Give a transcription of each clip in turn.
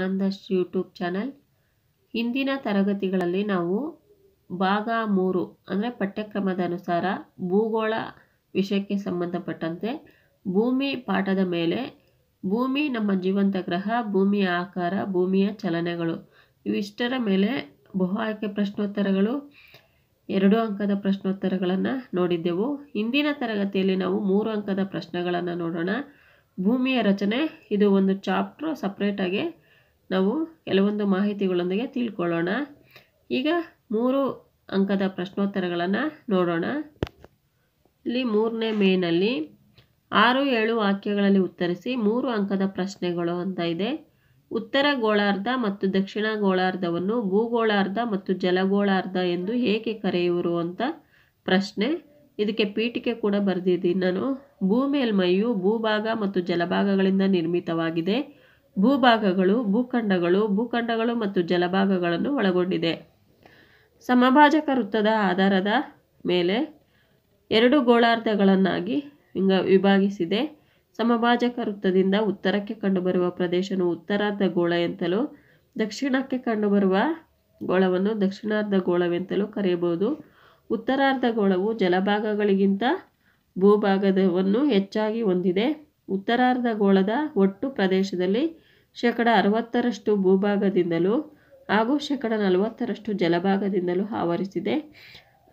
ಆನಂದಶ್ YouTube channel ಹಿಂದಿನ ತರಗತಿಗಳಲ್ಲಿ ನಾವು ಭಾಗ ಮೂರು ಅಂದರೆ ಪಠ್ಯಕ್ರಮದ ಅನುಸಾರ ಭೂಗೋಳ ವಿಷಯಕ್ಕೆ ಸಂಬಂಧಪಟ್ಟಂತೆ ಭೂಮಿ ಪಾಠದ ಮೇಲೆ ಭೂಮಿ ನಮ್ಮ ಜೀವಂತ ಗ್ರಹ ಭೂಮಿಯ ಆಕಾರ ಭೂಮಿಯ ಚಲನೆಗಳು ಇವಿಷ್ಟರ ಮೇಲೆ ಬಹು ಆಯ್ಕೆ ಪ್ರಶ್ನೋತ್ತರಗಳು ಎರಡು ಅಂಕದ ಪ್ರಶ್ನೋತ್ತರಗಳನ್ನು ನೋಡಿದ್ದೆವು ಹಿಂದಿನ ತರಗತಿಯಲ್ಲಿ ನಾವು ಮೂರು ಅಂಕದ ಪ್ರಶ್ನೆಗಳನ್ನು ನೋಡೋಣ ಭೂಮಿಯ ರಚನೆ ಇದು ಒಂದು ಚಾಪ್ಟ್ರು ಸಪ್ರೇಟಾಗಿ ನಾವು ಕೆಲವೊಂದು ಮಾಹಿತಿಗಳೊಂದಿಗೆ ತಿಳ್ಕೊಳ್ಳೋಣ ಈಗ ಮೂರು ಅಂಕದ ಪ್ರಶ್ನೋತ್ತರಗಳನ್ನು ನೋಡೋಣ ಇಲ್ಲಿ ಮೂರನೇ ಮೇನಲ್ಲಿ ಆರು ಏಳು ವಾಕ್ಯಗಳಲ್ಲಿ ಉತ್ತರಿಸಿ ಮೂರು ಅಂಕದ ಪ್ರಶ್ನೆಗಳು ಅಂತ ಇದೆ ಉತ್ತರ ಗೋಳಾರ್ಧ ಮತ್ತು ದಕ್ಷಿಣ ಗೋಳಾರ್ಧವನ್ನು ಭೂಗೋಳಾರ್ಧ ಮತ್ತು ಜಲಗೋಳಾರ್ಧ ಎಂದು ಹೇಗೆ ಕರೆಯುವರು ಅಂತ ಪ್ರಶ್ನೆ ಇದಕ್ಕೆ ಪೀಠಿಕೆ ಕೂಡ ಬರೆದಿದ್ದೀನಿ ನಾನು ಭೂಮೇಲ್ಮೈಯು ಭೂಭಾಗ ಮತ್ತು ಜಲಭಾಗಗಳಿಂದ ನಿರ್ಮಿತವಾಗಿದೆ ಭೂಭಾಗಗಳು ಭೂಖಂಡಗಳು ಭೂಖಂಡಗಳು ಮತ್ತು ಜಲಭಾಗಗಳನ್ನು ಒಳಗೊಂಡಿದೆ ಸಮಭಾಜಕ ವೃತ್ತದ ಆಧಾರದ ಮೇಲೆ ಎರಡು ಗೋಳಾರ್ಧಗಳನ್ನಾಗಿ ವಿಂಗ ವಿಭಾಗಿಸಿದೆ ಸಮಭಾಜಕ ವೃತ್ತದಿಂದ ಉತ್ತರಕ್ಕೆ ಕಂಡುಬರುವ ಪ್ರದೇಶವು ಉತ್ತರಾರ್ಧ ಗೋಳ ಎಂತಲೂ ದಕ್ಷಿಣಕ್ಕೆ ಕಂಡುಬರುವ ಗೋಳವನ್ನು ದಕ್ಷಿಣಾರ್ಧ ಗೋಳವೆಂತಲೂ ಕರೆಯಬಹುದು ಉತ್ತರಾರ್ಧ ಗೋಳವು ಜಲಭಾಗಗಳಿಗಿಂತ ಭೂಭಾಗದವನ್ನು ಹೆಚ್ಚಾಗಿ ಹೊಂದಿದೆ ಉತ್ತರಾರ್ಧಗೋಳದ ಒಟ್ಟು ಪ್ರದೇಶದಲ್ಲಿ ಶೇಕಡ ಅರವತ್ತರಷ್ಟು ಭೂಭಾಗದಿಂದಲೂ ಹಾಗೂ ಶೇಕಡ ನಲವತ್ತರಷ್ಟು ಜಲಭಾಗದಿಂದಲೂ ಆವರಿಸಿದೆ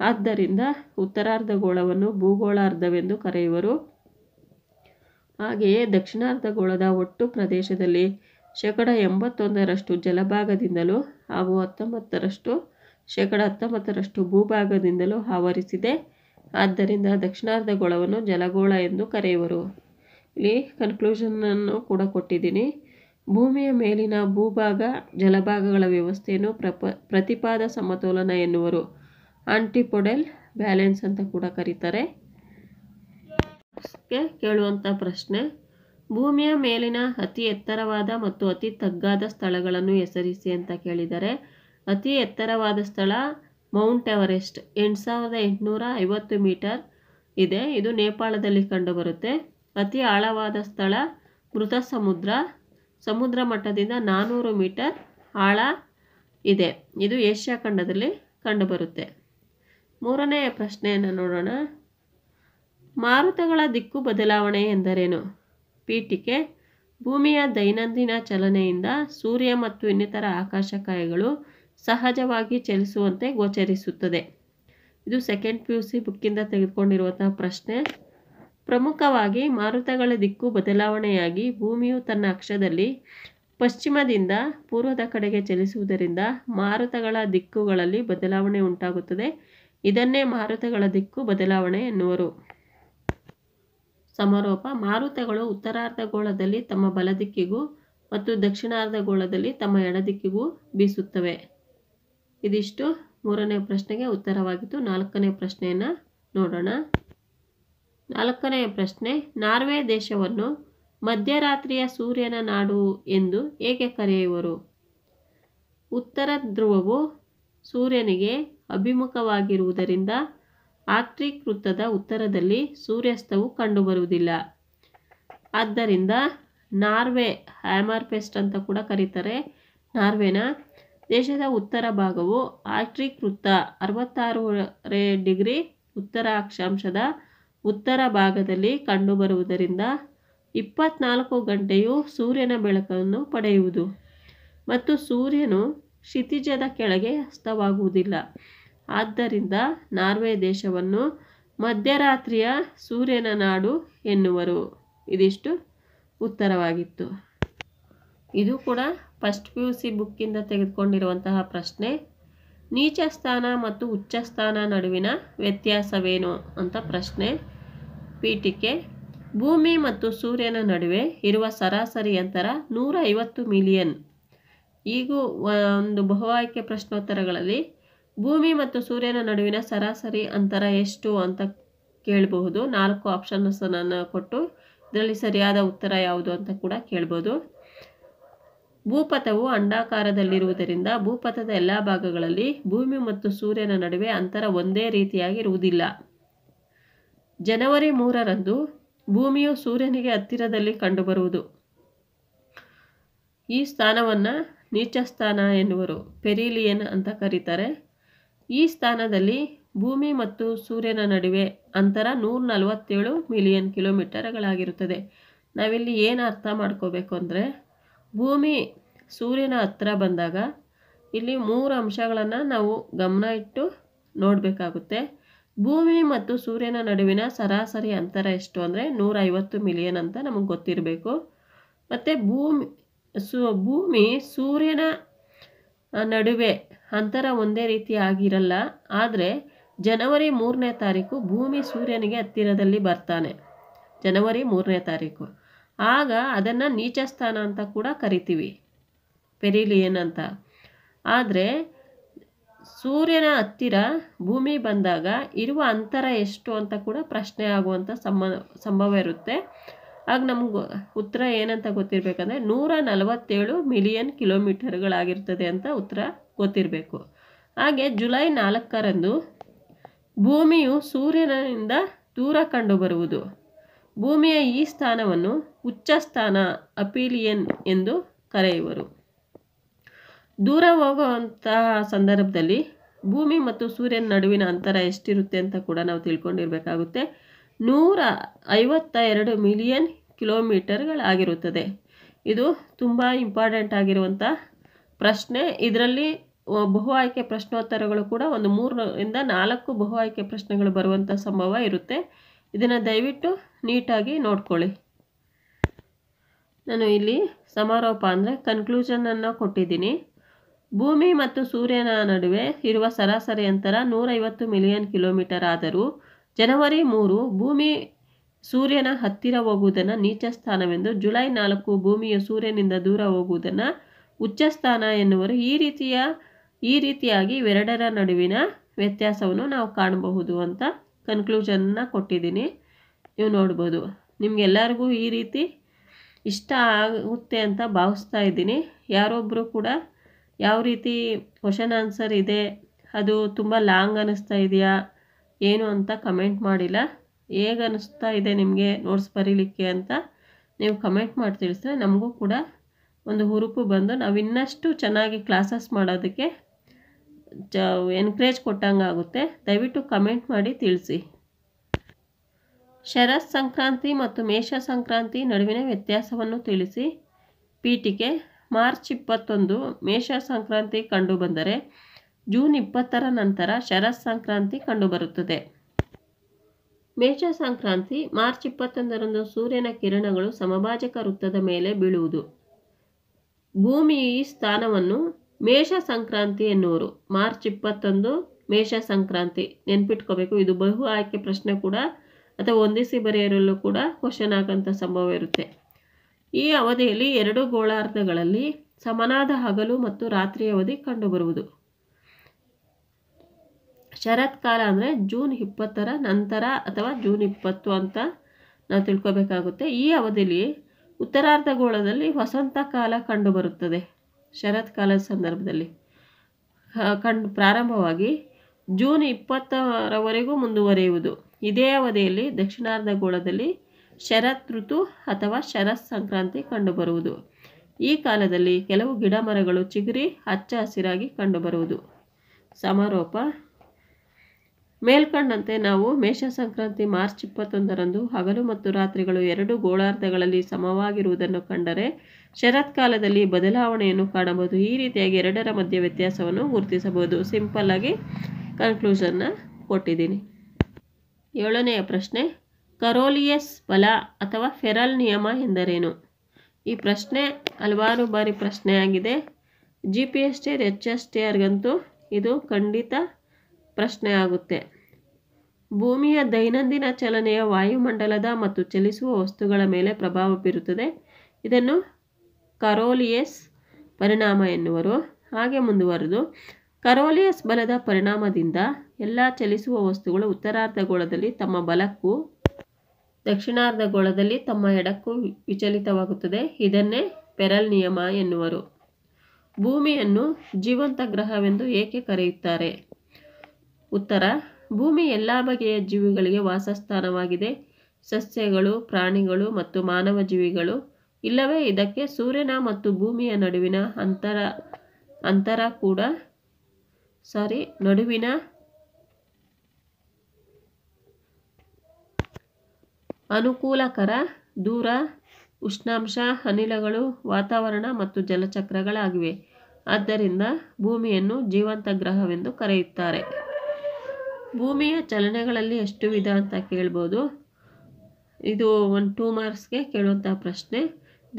ಆದ್ದರಿಂದ ಉತ್ತರಾರ್ಧಗೋಳವನ್ನು ಭೂಗೋಳಾರ್ಧವೆಂದು ಕರೆಯುವರು ಹಾಗೆಯೇ ದಕ್ಷಿಣಾರ್ಧಗೋಳದ ಒಟ್ಟು ಪ್ರದೇಶದಲ್ಲಿ ಶೇಕಡ ಎಂಬತ್ತೊಂದರಷ್ಟು ಜಲಭಾಗದಿಂದಲೂ ಹಾಗೂ ಹತ್ತೊಂಬತ್ತರಷ್ಟು ಶೇಕಡ ಹತ್ತೊಂಬತ್ತರಷ್ಟು ಭೂಭಾಗದಿಂದಲೂ ಆವರಿಸಿದೆ ಆದ್ದರಿಂದ ದಕ್ಷಿಣಾರ್ಧಗೋಳವನ್ನು ಜಲಗೋಳ ಎಂದು ಕರೆಯುವರು ಇಲ್ಲಿ ಕನ್ಕ್ಲೂಷನನ್ನು ಕೂಡ ಕೊಟ್ಟಿದ್ದೀನಿ ಭೂಮಿಯ ಮೇಲಿನ ಭೂಭಾಗ ಜಲಭಾಗಗಳ ವ್ಯವಸ್ಥೆಯನ್ನು ಪ್ರಪ ಪ್ರತಿಪಾದ ಸಮತೋಲನ ಎನ್ನುವರು ಆಂಟಿಪೊಡೆಲ್ ಬ್ಯಾಲೆನ್ಸ್ ಅಂತ ಕೂಡ ಕರೀತಾರೆ ಕೇಳುವಂಥ ಪ್ರಶ್ನೆ ಭೂಮಿಯ ಮೇಲಿನ ಅತಿ ಎತ್ತರವಾದ ಮತ್ತು ಅತಿ ತಗ್ಗಾದ ಸ್ಥಳಗಳನ್ನು ಹೆಸರಿಸಿ ಅಂತ ಕೇಳಿದರೆ ಅತಿ ಎತ್ತರವಾದ ಸ್ಥಳ ಮೌಂಟ್ ಎವರೆಸ್ಟ್ ಎಂಟು ಸಾವಿರದ ಎಂಟುನೂರ ಐವತ್ತು ಮೀಟರ್ ಇದೆ ಇದು ನೇಪಾಳದಲ್ಲಿ ಕಂಡುಬರುತ್ತೆ ಅತಿ ಆಳವಾದ ಸ್ಥಳ ಮೃತ ಸಮುದ್ರ ಸಮುದ್ರ ಮಟ್ಟದಿಂದ ನಾನ್ನೂರು ಮೀಟರ್ ಆಳ ಇದೆ ಇದು ಏಷ್ಯಾ ಖಂಡದಲ್ಲಿ ಕಂಡುಬರುತ್ತೆ ಮೂರನೆಯ ಪ್ರಶ್ನೆಯನ್ನು ನೋಡೋಣ ಮಾರುತಗಳ ದಿಕ್ಕು ಬದಲಾವಣೆ ಎಂದರೇನು ಪೀಠಿಕೆ ಭೂಮಿಯ ದೈನಂದಿನ ಚಲನೆಯಿಂದ ಸೂರ್ಯ ಮತ್ತು ಇನ್ನಿತರ ಆಕಾಶಕಾಯಗಳು ಸಹಜವಾಗಿ ಚಲಿಸುವಂತೆ ಗೋಚರಿಸುತ್ತದೆ ಇದು ಸೆಕೆಂಡ್ ಪಿ ಯು ಸಿ ಬುಕ್ಕಿಂದ ತೆಗೆದುಕೊಂಡಿರುವಂಥ ಪ್ರಶ್ನೆ ಪ್ರಮುಖವಾಗಿ ಮಾರುತಗಳ ದಿಕ್ಕು ಬದಲಾವಣೆಯಾಗಿ ಭೂಮಿಯು ತನ್ನ ಅಕ್ಷದಲ್ಲಿ ಪಶ್ಚಿಮದಿಂದ ಪೂರ್ವದ ಕಡೆಗೆ ಚಲಿಸುವುದರಿಂದ ಮಾರುತಗಳ ದಿಕ್ಕುಗಳಲ್ಲಿ ಬದಲಾವಣೆ ಉಂಟಾಗುತ್ತದೆ ಇದನ್ನೇ ಮಾರುತಗಳ ದಿಕ್ಕು ಬದಲಾವಣೆ ಎನ್ನುವರು ಸಮಾರೋಪ ಮಾರುತಗಳು ಉತ್ತರಾರ್ಧಗೋಳದಲ್ಲಿ ತಮ್ಮ ಬಲದಿಕ್ಕಿಗೂ ಮತ್ತು ದಕ್ಷಿಣಾರ್ಧಗೋಳದಲ್ಲಿ ತಮ್ಮ ದಿಕ್ಕಿಗೂ ಬೀಸುತ್ತವೆ ಇದಿಷ್ಟು ಮೂರನೇ ಪ್ರಶ್ನೆಗೆ ಉತ್ತರವಾಗಿತ್ತು ನಾಲ್ಕನೇ ಪ್ರಶ್ನೆಯನ್ನು ನೋಡೋಣ ನಾಲ್ಕನೆಯ ಪ್ರಶ್ನೆ ನಾರ್ವೆ ದೇಶವನ್ನು ಮಧ್ಯರಾತ್ರಿಯ ಸೂರ್ಯನ ನಾಡು ಎಂದು ಏಕೆ ಕರೆಯುವರು ಉತ್ತರ ಧ್ರುವವು ಸೂರ್ಯನಿಗೆ ಅಭಿಮುಖವಾಗಿರುವುದರಿಂದ ಆರ್ಕ್ಟಿಕ್ ವೃತ್ತದ ಉತ್ತರದಲ್ಲಿ ಸೂರ್ಯಾಸ್ತವು ಕಂಡುಬರುವುದಿಲ್ಲ ಆದ್ದರಿಂದ ನಾರ್ವೆ ಹ್ಯಾಮರ್ಫೆಸ್ಟ್ ಅಂತ ಕೂಡ ಕರೀತಾರೆ ನಾರ್ವೆನ ದೇಶದ ಉತ್ತರ ಭಾಗವು ಆರ್ಕ್ಟಿಕ್ ವೃತ್ತ ಅರವತ್ತಾರು ಡಿಗ್ರಿ ಉತ್ತರ ಅಕ್ಷಾಂಶದ ಉತ್ತರ ಭಾಗದಲ್ಲಿ ಕಂಡುಬರುವುದರಿಂದ ಇಪ್ಪತ್ನಾಲ್ಕು ಗಂಟೆಯೂ ಸೂರ್ಯನ ಬೆಳಕನ್ನು ಪಡೆಯುವುದು ಮತ್ತು ಸೂರ್ಯನು ಕ್ಷಿತಿಜದ ಕೆಳಗೆ ಅಸ್ತವಾಗುವುದಿಲ್ಲ ಆದ್ದರಿಂದ ನಾರ್ವೆ ದೇಶವನ್ನು ಮಧ್ಯರಾತ್ರಿಯ ಸೂರ್ಯನ ನಾಡು ಎನ್ನುವರು ಇದಿಷ್ಟು ಉತ್ತರವಾಗಿತ್ತು ಇದು ಕೂಡ ಫಸ್ಟ್ ಪಿ ಯು ಸಿ ಬುಕ್ಕಿಂದ ತೆಗೆದುಕೊಂಡಿರುವಂತಹ ಪ್ರಶ್ನೆ ನೀಚ ಸ್ಥಾನ ಮತ್ತು ಉಚ್ಚ ಸ್ಥಾನ ನಡುವಿನ ವ್ಯತ್ಯಾಸವೇನು ಅಂತ ಪ್ರಶ್ನೆ ಪೀಠಿಕೆ ಭೂಮಿ ಮತ್ತು ಸೂರ್ಯನ ನಡುವೆ ಇರುವ ಸರಾಸರಿ ಅಂತರ ನೂರ ಐವತ್ತು ಮಿಲಿಯನ್ ಈಗೂ ಒಂದು ಆಯ್ಕೆ ಪ್ರಶ್ನೋತ್ತರಗಳಲ್ಲಿ ಭೂಮಿ ಮತ್ತು ಸೂರ್ಯನ ನಡುವಿನ ಸರಾಸರಿ ಅಂತರ ಎಷ್ಟು ಅಂತ ಕೇಳಬಹುದು ನಾಲ್ಕು ಆಪ್ಷನ್ಸನ್ನು ಕೊಟ್ಟು ಇದರಲ್ಲಿ ಸರಿಯಾದ ಉತ್ತರ ಯಾವುದು ಅಂತ ಕೂಡ ಕೇಳ್ಬೋದು ಭೂಪಥವು ಅಂಡಾಕಾರದಲ್ಲಿರುವುದರಿಂದ ಭೂಪಥದ ಎಲ್ಲ ಭಾಗಗಳಲ್ಲಿ ಭೂಮಿ ಮತ್ತು ಸೂರ್ಯನ ನಡುವೆ ಅಂತರ ಒಂದೇ ರೀತಿಯಾಗಿರುವುದಿಲ್ಲ ಜನವರಿ ಮೂರರಂದು ಭೂಮಿಯು ಸೂರ್ಯನಿಗೆ ಹತ್ತಿರದಲ್ಲಿ ಕಂಡುಬರುವುದು ಈ ಸ್ಥಾನವನ್ನು ನೀಚ ಸ್ಥಾನ ಎನ್ನುವರು ಪೆರಿಲಿಯನ್ ಅಂತ ಕರೀತಾರೆ ಈ ಸ್ಥಾನದಲ್ಲಿ ಭೂಮಿ ಮತ್ತು ಸೂರ್ಯನ ನಡುವೆ ಅಂತರ ನೂರ ನಲವತ್ತೇಳು ಮಿಲಿಯನ್ ಕಿಲೋಮೀಟರ್ಗಳಾಗಿರುತ್ತದೆ ನಾವಿಲ್ಲಿ ಏನು ಅರ್ಥ ಮಾಡ್ಕೋಬೇಕು ಅಂದರೆ ಭೂಮಿ ಸೂರ್ಯನ ಹತ್ತಿರ ಬಂದಾಗ ಇಲ್ಲಿ ಮೂರು ಅಂಶಗಳನ್ನು ನಾವು ಗಮನ ಇಟ್ಟು ನೋಡಬೇಕಾಗುತ್ತೆ ಭೂಮಿ ಮತ್ತು ಸೂರ್ಯನ ನಡುವಿನ ಸರಾಸರಿ ಅಂತರ ಎಷ್ಟು ಅಂದರೆ ನೂರೈವತ್ತು ಮಿಲಿಯನ್ ಅಂತ ನಮಗೆ ಗೊತ್ತಿರಬೇಕು ಮತ್ತು ಭೂಮಿ ಸು ಭೂಮಿ ಸೂರ್ಯನ ನಡುವೆ ಅಂತರ ಒಂದೇ ರೀತಿ ಆಗಿರಲ್ಲ ಆದರೆ ಜನವರಿ ಮೂರನೇ ತಾರೀಕು ಭೂಮಿ ಸೂರ್ಯನಿಗೆ ಹತ್ತಿರದಲ್ಲಿ ಬರ್ತಾನೆ ಜನವರಿ ಮೂರನೇ ತಾರೀಕು ಆಗ ಅದನ್ನು ನೀಚ ಸ್ಥಾನ ಅಂತ ಕೂಡ ಕರಿತೀವಿ ಪೆರಿಲಿಯನ್ ಅಂತ ಆದರೆ ಸೂರ್ಯನ ಹತ್ತಿರ ಭೂಮಿ ಬಂದಾಗ ಇರುವ ಅಂತರ ಎಷ್ಟು ಅಂತ ಕೂಡ ಪ್ರಶ್ನೆ ಆಗುವಂಥ ಸಂಬ ಸಂಭವ ಇರುತ್ತೆ ಆಗ ನಮ್ಗೆ ಉತ್ತರ ಏನಂತ ಗೊತ್ತಿರಬೇಕಂದ್ರೆ ನೂರ ನಲವತ್ತೇಳು ಮಿಲಿಯನ್ ಕಿಲೋಮೀಟರ್ಗಳಾಗಿರ್ತದೆ ಅಂತ ಉತ್ತರ ಗೊತ್ತಿರಬೇಕು ಹಾಗೆ ಜುಲೈ ನಾಲ್ಕರಂದು ಭೂಮಿಯು ಸೂರ್ಯನಿಂದ ದೂರ ಕಂಡುಬರುವುದು ಭೂಮಿಯ ಈ ಸ್ಥಾನವನ್ನು ಉಚ್ಚ ಸ್ಥಾನ ಅಪೀಲಿಯನ್ ಎಂದು ಕರೆಯುವರು ದೂರ ಹೋಗುವಂತಹ ಸಂದರ್ಭದಲ್ಲಿ ಭೂಮಿ ಮತ್ತು ಸೂರ್ಯನ ನಡುವಿನ ಅಂತರ ಎಷ್ಟಿರುತ್ತೆ ಅಂತ ಕೂಡ ನಾವು ತಿಳ್ಕೊಂಡಿರಬೇಕಾಗುತ್ತೆ ನೂರ ಐವತ್ತ ಎರಡು ಮಿಲಿಯನ್ ಕಿಲೋಮೀಟರ್ಗಳಾಗಿರುತ್ತದೆ ಇದು ತುಂಬ ಇಂಪಾರ್ಟೆಂಟ್ ಆಗಿರುವಂಥ ಪ್ರಶ್ನೆ ಇದರಲ್ಲಿ ಬಹು ಆಯ್ಕೆ ಪ್ರಶ್ನೋತ್ತರಗಳು ಕೂಡ ಒಂದು ಮೂರರಿಂದ ನಾಲ್ಕು ಬಹು ಆಯ್ಕೆ ಪ್ರಶ್ನೆಗಳು ಬರುವಂಥ ಸಂಭವ ಇರುತ್ತೆ ಇದನ್ನು ದಯವಿಟ್ಟು ನೀಟಾಗಿ ನೋಡ್ಕೊಳ್ಳಿ ನಾನು ಇಲ್ಲಿ ಸಮಾರೋಪ ಅಂದರೆ ಕನ್ಕ್ಲೂಷನನ್ನು ಕೊಟ್ಟಿದ್ದೀನಿ ಭೂಮಿ ಮತ್ತು ಸೂರ್ಯನ ನಡುವೆ ಇರುವ ಸರಾಸರಿ ಅಂತರ ನೂರೈವತ್ತು ಮಿಲಿಯನ್ ಕಿಲೋಮೀಟರ್ ಆದರೂ ಜನವರಿ ಮೂರು ಭೂಮಿ ಸೂರ್ಯನ ಹತ್ತಿರ ಹೋಗುವುದನ್ನು ನೀಚ ಸ್ಥಾನವೆಂದು ಜುಲೈ ನಾಲ್ಕು ಭೂಮಿಯ ಸೂರ್ಯನಿಂದ ದೂರ ಹೋಗುವುದನ್ನು ಉಚ್ಚ ಸ್ಥಾನ ಎನ್ನುವರು ಈ ರೀತಿಯ ಈ ರೀತಿಯಾಗಿ ಇವೆರಡರ ನಡುವಿನ ವ್ಯತ್ಯಾಸವನ್ನು ನಾವು ಕಾಣಬಹುದು ಅಂತ ಕನ್ಕ್ಲೂಷನ್ನ ಕೊಟ್ಟಿದ್ದೀನಿ ನೀವು ನೋಡ್ಬೋದು ನಿಮಗೆಲ್ಲರಿಗೂ ಈ ರೀತಿ ಇಷ್ಟ ಆಗುತ್ತೆ ಅಂತ ಭಾವಿಸ್ತಾ ಇದ್ದೀನಿ ಯಾರೊಬ್ಬರು ಕೂಡ ಯಾವ ರೀತಿ ಕ್ವಶನ್ ಆನ್ಸರ್ ಇದೆ ಅದು ತುಂಬ ಲಾಂಗ್ ಅನ್ನಿಸ್ತಾ ಇದೆಯಾ ಏನು ಅಂತ ಕಮೆಂಟ್ ಮಾಡಿಲ್ಲ ಹೇಗೆ ಅನ್ನಿಸ್ತಾ ಇದೆ ನಿಮಗೆ ನೋಟ್ಸ್ ಬರೀಲಿಕ್ಕೆ ಅಂತ ನೀವು ಕಮೆಂಟ್ ಮಾಡಿ ತಿಳಿಸಿದ್ರೆ ನಮಗೂ ಕೂಡ ಒಂದು ಹುರುಪು ಬಂದು ನಾವು ಇನ್ನಷ್ಟು ಚೆನ್ನಾಗಿ ಕ್ಲಾಸಸ್ ಮಾಡೋದಕ್ಕೆ ಚ ಎನ್ಕರೇಜ್ ಕೊಟ್ಟಂಗೆ ಆಗುತ್ತೆ ದಯವಿಟ್ಟು ಕಮೆಂಟ್ ಮಾಡಿ ತಿಳಿಸಿ ಶರತ್ ಸಂಕ್ರಾಂತಿ ಮತ್ತು ಮೇಷ ಸಂಕ್ರಾಂತಿ ನಡುವಿನ ವ್ಯತ್ಯಾಸವನ್ನು ತಿಳಿಸಿ ಪೀಠಿಕೆ ಮಾರ್ಚ್ ಇಪ್ಪತ್ತೊಂದು ಮೇಷ ಸಂಕ್ರಾಂತಿ ಕಂಡುಬಂದರೆ ಜೂನ್ ಇಪ್ಪತ್ತರ ನಂತರ ಶರತ್ ಸಂಕ್ರಾಂತಿ ಕಂಡುಬರುತ್ತದೆ ಮೇಷ ಸಂಕ್ರಾಂತಿ ಮಾರ್ಚ್ ಇಪ್ಪತ್ತೊಂದರಂದು ಸೂರ್ಯನ ಕಿರಣಗಳು ಸಮಭಾಜಕ ವೃತ್ತದ ಮೇಲೆ ಬೀಳುವುದು ಭೂಮಿ ಈ ಸ್ಥಾನವನ್ನು ಮೇಷ ಸಂಕ್ರಾಂತಿ ಎನ್ನುವರು ಮಾರ್ಚ್ ಇಪ್ಪತ್ತೊಂದು ಮೇಷ ಸಂಕ್ರಾಂತಿ ನೆನ್ಪಿಟ್ಕೋಬೇಕು ಇದು ಬಹು ಆಯ್ಕೆ ಪ್ರಶ್ನೆ ಕೂಡ ಅಥವಾ ಹೊಂದಿಸಿ ಬರೆಯರಲ್ಲೂ ಕೂಡ ಕ್ವಶನ್ ಆಗೋಂಥ ಸಂಭವ ಇರುತ್ತೆ ಈ ಅವಧಿಯಲ್ಲಿ ಎರಡು ಗೋಳಾರ್ಧಗಳಲ್ಲಿ ಸಮನಾದ ಹಗಲು ಮತ್ತು ರಾತ್ರಿ ಅವಧಿ ಕಂಡುಬರುವುದು ಶರತ್ಕಾಲ ಅಂದರೆ ಜೂನ್ ಇಪ್ಪತ್ತರ ನಂತರ ಅಥವಾ ಜೂನ್ ಇಪ್ಪತ್ತು ಅಂತ ನಾವು ತಿಳ್ಕೊಬೇಕಾಗುತ್ತೆ ಈ ಅವಧಿಯಲ್ಲಿ ಗೋಳದಲ್ಲಿ ವಸಂತ ಕಾಲ ಕಂಡುಬರುತ್ತದೆ ಶರತ್ಕಾಲದ ಸಂದರ್ಭದಲ್ಲಿ ಕಂಡು ಪ್ರಾರಂಭವಾಗಿ ಜೂನ್ ಇಪ್ಪತ್ತರವರೆಗೂ ಮುಂದುವರಿಯುವುದು ಇದೇ ಅವಧಿಯಲ್ಲಿ ದಕ್ಷಿಣಾರ್ಧ ಗೋಳದಲ್ಲಿ ಶರತ್ ಋತು ಅಥವಾ ಶರತ್ ಸಂಕ್ರಾಂತಿ ಕಂಡುಬರುವುದು ಈ ಕಾಲದಲ್ಲಿ ಕೆಲವು ಗಿಡ ಮರಗಳು ಚಿಗುರಿ ಹಚ್ಚ ಹಸಿರಾಗಿ ಕಂಡುಬರುವುದು ಸಮಾರೋಪ ಮೇಲ್ಕಂಡಂತೆ ನಾವು ಮೇಷ ಸಂಕ್ರಾಂತಿ ಮಾರ್ಚ್ ಇಪ್ಪತ್ತೊಂದರಂದು ಹಗಲು ಮತ್ತು ರಾತ್ರಿಗಳು ಎರಡು ಗೋಳಾರ್ಧಗಳಲ್ಲಿ ಸಮವಾಗಿರುವುದನ್ನು ಕಂಡರೆ ಶರತ್ಕಾಲದಲ್ಲಿ ಬದಲಾವಣೆಯನ್ನು ಕಾಣಬಹುದು ಈ ರೀತಿಯಾಗಿ ಎರಡರ ಮಧ್ಯೆ ವ್ಯತ್ಯಾಸವನ್ನು ಗುರುತಿಸಬಹುದು ಸಿಂಪಲ್ಲಾಗಿ ಕನ್ಕ್ಲೂಷನ್ನ ಕೊಟ್ಟಿದ್ದೀನಿ ಏಳನೆಯ ಪ್ರಶ್ನೆ ಕರೋಲಿಯಸ್ ಬಲ ಅಥವಾ ಫೆರಲ್ ನಿಯಮ ಎಂದರೇನು ಈ ಪ್ರಶ್ನೆ ಹಲವಾರು ಬಾರಿ ಪ್ರಶ್ನೆಯಾಗಿದೆ G P S T H S T ಇದು ಖಂಡಿತ ಪ್ರಶ್ನೆ ಆಗುತ್ತೆ ಭೂಮಿಯ ದೈನಂದಿನ ಚಲನೆಯ ವಾಯುಮಂಡಲದ ಮತ್ತು ಚಲಿಸುವ ವಸ್ತುಗಳ ಮೇಲೆ ಪ್ರಭಾವ ಬೀರುತ್ತದೆ ಇದನ್ನು ಕರೋಲಿಯಸ್ ಪರಿಣಾಮ ಎನ್ನುವರು ಹಾಗೆ ಮುಂದುವರೆದು ಕರೋಲಿಯಸ್ ಬಲದ ಪರಿಣಾಮದಿಂದ ಎಲ್ಲ ಚಲಿಸುವ ವಸ್ತುಗಳು ಉತ್ತರಾರ್ಧಗೋಳದಲ್ಲಿ ತಮ್ಮ ಬಲಕ್ಕೂ ಗೋಳದಲ್ಲಿ ತಮ್ಮ ಎಡಕ್ಕೂ ವಿಚಲಿತವಾಗುತ್ತದೆ ಇದನ್ನೇ ಪೆರಲ್ ನಿಯಮ ಎನ್ನುವರು ಭೂಮಿಯನ್ನು ಜೀವಂತ ಗ್ರಹವೆಂದು ಏಕೆ ಕರೆಯುತ್ತಾರೆ ಉತ್ತರ ಭೂಮಿ ಎಲ್ಲ ಬಗೆಯ ಜೀವಿಗಳಿಗೆ ವಾಸಸ್ಥಾನವಾಗಿದೆ ಸಸ್ಯಗಳು ಪ್ರಾಣಿಗಳು ಮತ್ತು ಮಾನವ ಜೀವಿಗಳು ಇಲ್ಲವೇ ಇದಕ್ಕೆ ಸೂರ್ಯನ ಮತ್ತು ಭೂಮಿಯ ನಡುವಿನ ಅಂತರ ಅಂತರ ಕೂಡ ಸಾರಿ ನಡುವಿನ ಅನುಕೂಲಕರ ದೂರ ಉಷ್ಣಾಂಶ ಅನಿಲಗಳು ವಾತಾವರಣ ಮತ್ತು ಜಲಚಕ್ರಗಳಾಗಿವೆ ಆದ್ದರಿಂದ ಭೂಮಿಯನ್ನು ಜೀವಂತ ಗ್ರಹವೆಂದು ಕರೆಯುತ್ತಾರೆ ಭೂಮಿಯ ಚಲನೆಗಳಲ್ಲಿ ಎಷ್ಟು ವಿಧ ಅಂತ ಕೇಳ್ಬೋದು ಇದು ಒಂದು ಟೂ ಮಾರ್ಕ್ಸ್ಗೆ ಕೇಳುವಂಥ ಪ್ರಶ್ನೆ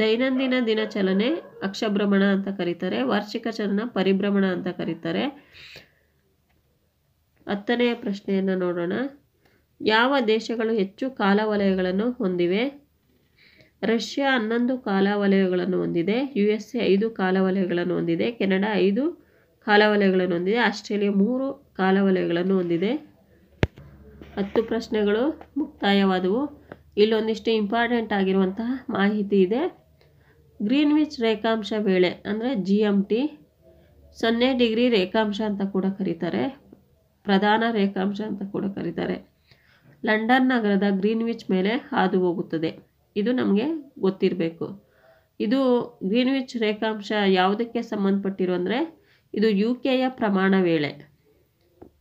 ದೈನಂದಿನ ದಿನ ಚಲನೆ ಅಕ್ಷಭ್ರಮಣ ಅಂತ ಕರೀತಾರೆ ವಾರ್ಷಿಕ ಚಲನ ಪರಿಭ್ರಮಣ ಅಂತ ಕರೀತಾರೆ ಹತ್ತನೆಯ ಪ್ರಶ್ನೆಯನ್ನು ನೋಡೋಣ ಯಾವ ದೇಶಗಳು ಹೆಚ್ಚು ಕಾಲವಲಯಗಳನ್ನು ಹೊಂದಿವೆ ರಷ್ಯಾ ಹನ್ನೊಂದು ಕಾಲವಲಯಗಳನ್ನು ಹೊಂದಿದೆ ಯು ಎಸ್ ಎ ಐದು ಕಾಲವಲಯಗಳನ್ನು ಹೊಂದಿದೆ ಕೆನಡಾ ಐದು ಕಾಲವಲಯಗಳನ್ನು ಹೊಂದಿದೆ ಆಸ್ಟ್ರೇಲಿಯಾ ಮೂರು ಕಾಲವಲಯಗಳನ್ನು ಹೊಂದಿದೆ ಹತ್ತು ಪ್ರಶ್ನೆಗಳು ಮುಕ್ತಾಯವಾದವು ಇಲ್ಲೊಂದಿಷ್ಟು ಇಂಪಾರ್ಟೆಂಟ್ ಆಗಿರುವಂತಹ ಮಾಹಿತಿ ಇದೆ ಗ್ರೀನ್ವಿಚ್ ರೇಖಾಂಶ ವೇಳೆ ಅಂದರೆ ಜಿ ಎಮ್ ಟಿ ಸೊನ್ನೆ ಡಿಗ್ರಿ ರೇಖಾಂಶ ಅಂತ ಕೂಡ ಕರೀತಾರೆ ಪ್ರಧಾನ ರೇಖಾಂಶ ಅಂತ ಕೂಡ ಕರೀತಾರೆ ಲಂಡನ್ ನಗರದ ಗ್ರೀನ್ವಿಚ್ ಮೇಲೆ ಹಾದು ಹೋಗುತ್ತದೆ ಇದು ನಮಗೆ ಗೊತ್ತಿರಬೇಕು ಇದು ಗ್ರೀನ್ವಿಚ್ ರೇಖಾಂಶ ಯಾವುದಕ್ಕೆ ಸಂಬಂಧಪಟ್ಟಿರು ಅಂದರೆ ಇದು ಯು ಕೆಯ ಪ್ರಮಾಣ ವೇಳೆ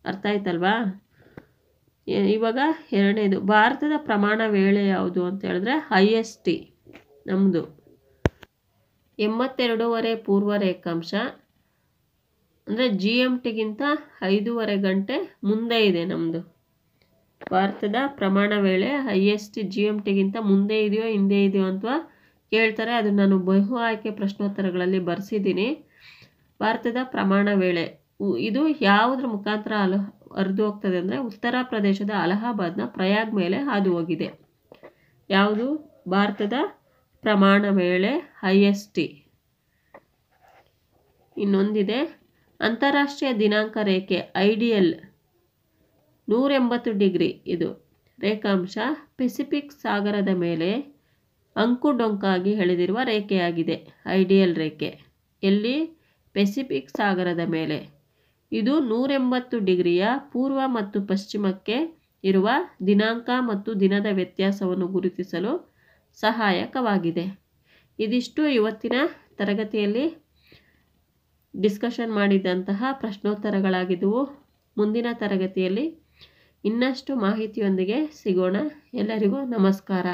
ಅರ್ಥ ಆಯ್ತಲ್ವಾ ಇವಾಗ ಎರಡನೇದು ಭಾರತದ ಪ್ರಮಾಣ ವೇಳೆ ಯಾವುದು ಅಂತ ಹೇಳಿದ್ರೆ ಐ ಎಸ್ ಟಿ ನಮ್ಮದು ಎಂಬತ್ತೆರಡೂವರೆ ಪೂರ್ವ ರೇಖಾಂಶ ಅಂದರೆ ಜಿ ಎಮ್ ಟಿಗಿಂತ ಐದೂವರೆ ಗಂಟೆ ಮುಂದೆ ಇದೆ ನಮ್ಮದು ಭಾರತದ ಪ್ರಮಾಣ ವೇಳೆ ಹೈಯೆಸ್ಟ್ ಜಿ ಎಮ್ ಟಿಗಿಂತ ಮುಂದೆ ಇದೆಯೋ ಹಿಂದೆ ಇದೆಯೋ ಅಂತ ಕೇಳ್ತಾರೆ ಅದು ನಾನು ಬಹು ಆಯ್ಕೆ ಪ್ರಶ್ನೋತ್ತರಗಳಲ್ಲಿ ಬರೆಸಿದ್ದೀನಿ ಭಾರತದ ಪ್ರಮಾಣ ವೇಳೆ ಇದು ಯಾವುದ್ರ ಮುಖಾಂತರ ಅಲ ಹರಿದು ಹೋಗ್ತದೆ ಅಂದರೆ ಉತ್ತರ ಪ್ರದೇಶದ ಅಲಹಾಬಾದ್ನ ಪ್ರಯಾಗ್ ಮೇಲೆ ಹಾದು ಹೋಗಿದೆ ಯಾವುದು ಭಾರತದ ಪ್ರಮಾಣ ವೇಳೆ ಹೈಯೆಸ್ಟಿ ಇನ್ನೊಂದಿದೆ ಅಂತಾರಾಷ್ಟ್ರೀಯ ದಿನಾಂಕ ರೇಖೆ ಐ ಡಿ ಎಲ್ ನೂರೆಂಬತ್ತು ಡಿಗ್ರಿ ಇದು ರೇಖಾಂಶ ಪೆಸಿಫಿಕ್ ಸಾಗರದ ಮೇಲೆ ಅಂಕುಡೊಂಕಾಗಿ ಎಳೆದಿರುವ ರೇಖೆಯಾಗಿದೆ ಐಡಿಯಲ್ ರೇಖೆ ಎಲ್ಲಿ ಪೆಸಿಫಿಕ್ ಸಾಗರದ ಮೇಲೆ ಇದು ನೂರೆಂಬತ್ತು ಡಿಗ್ರಿಯ ಪೂರ್ವ ಮತ್ತು ಪಶ್ಚಿಮಕ್ಕೆ ಇರುವ ದಿನಾಂಕ ಮತ್ತು ದಿನದ ವ್ಯತ್ಯಾಸವನ್ನು ಗುರುತಿಸಲು ಸಹಾಯಕವಾಗಿದೆ ಇದಿಷ್ಟು ಇವತ್ತಿನ ತರಗತಿಯಲ್ಲಿ ಡಿಸ್ಕಷನ್ ಮಾಡಿದಂತಹ ಪ್ರಶ್ನೋತ್ತರಗಳಾಗಿದ್ದವು ಮುಂದಿನ ತರಗತಿಯಲ್ಲಿ ಇನ್ನಷ್ಟು ಮಾಹಿತಿಯೊಂದಿಗೆ ಸಿಗೋಣ ಎಲ್ಲರಿಗೂ ನಮಸ್ಕಾರ